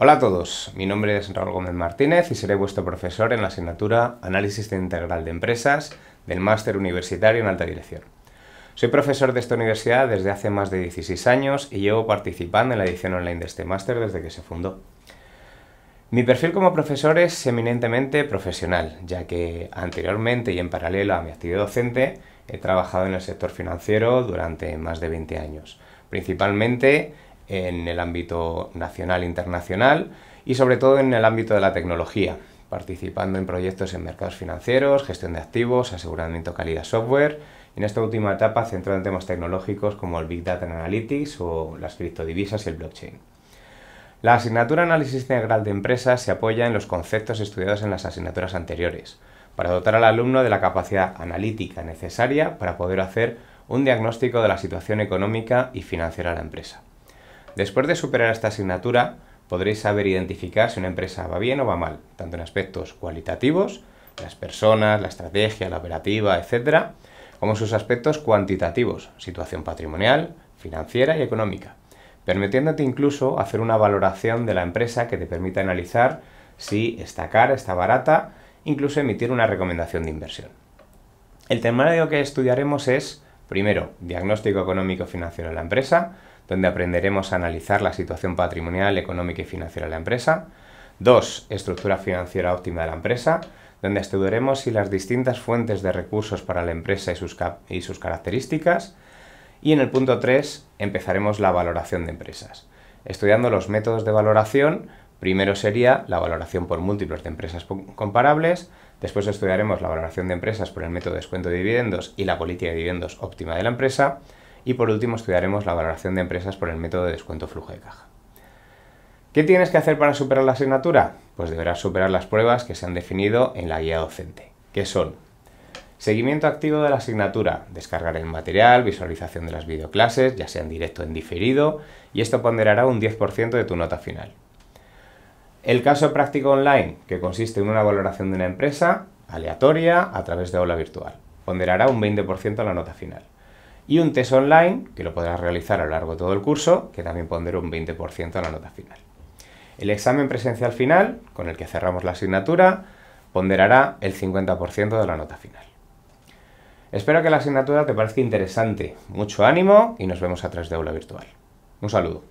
Hola a todos, mi nombre es Raúl Gómez Martínez y seré vuestro profesor en la asignatura Análisis de Integral de Empresas del Máster Universitario en Alta Dirección. Soy profesor de esta universidad desde hace más de 16 años y llevo participando en la edición online de este máster desde que se fundó. Mi perfil como profesor es eminentemente profesional, ya que anteriormente y en paralelo a mi actividad docente he trabajado en el sector financiero durante más de 20 años, principalmente en el ámbito nacional e internacional y sobre todo en el ámbito de la tecnología, participando en proyectos en mercados financieros, gestión de activos, aseguramiento calidad software en esta última etapa centrado en temas tecnológicos como el Big Data Analytics o las criptodivisas y el blockchain. La asignatura Análisis Integral de Empresas se apoya en los conceptos estudiados en las asignaturas anteriores, para dotar al alumno de la capacidad analítica necesaria para poder hacer un diagnóstico de la situación económica y financiera de la empresa. Después de superar esta asignatura, podréis saber identificar si una empresa va bien o va mal, tanto en aspectos cualitativos, las personas, la estrategia, la operativa, etc., como sus aspectos cuantitativos, situación patrimonial, financiera y económica, permitiéndote incluso hacer una valoración de la empresa que te permita analizar si está cara, está barata, incluso emitir una recomendación de inversión. El temario que estudiaremos es, primero, diagnóstico económico financiero de la empresa, donde aprenderemos a analizar la situación patrimonial, económica y financiera de la empresa. 2. Estructura financiera óptima de la empresa, donde estudiaremos si las distintas fuentes de recursos para la empresa y sus, características. Y en el punto 3 empezaremos la valoración de empresas. Estudiando los métodos de valoración, primero sería la valoración por múltiplos de empresas comparables, después estudiaremos la valoración de empresas por el método de descuento de dividendos y la política de dividendos óptima de la empresa, y por último estudiaremos la valoración de empresas por el método de descuento flujo de caja. ¿Qué tienes que hacer para superar la asignatura? Pues deberás superar las pruebas que se han definido en la guía docente, que son seguimiento activo de la asignatura, descargar el material, visualización de las videoclases, ya sea en directo o en diferido, y esto ponderará un 10% de tu nota final. El caso práctico online, que consiste en una valoración de una empresa aleatoria a través de aula virtual, ponderará un 20% la nota final y un test online que lo podrás realizar a lo largo de todo el curso, que también pondrá un 20% a la nota final. El examen presencial final, con el que cerramos la asignatura, ponderará el 50% de la nota final. Espero que la asignatura te parezca interesante. Mucho ánimo y nos vemos a través de aula virtual. Un saludo.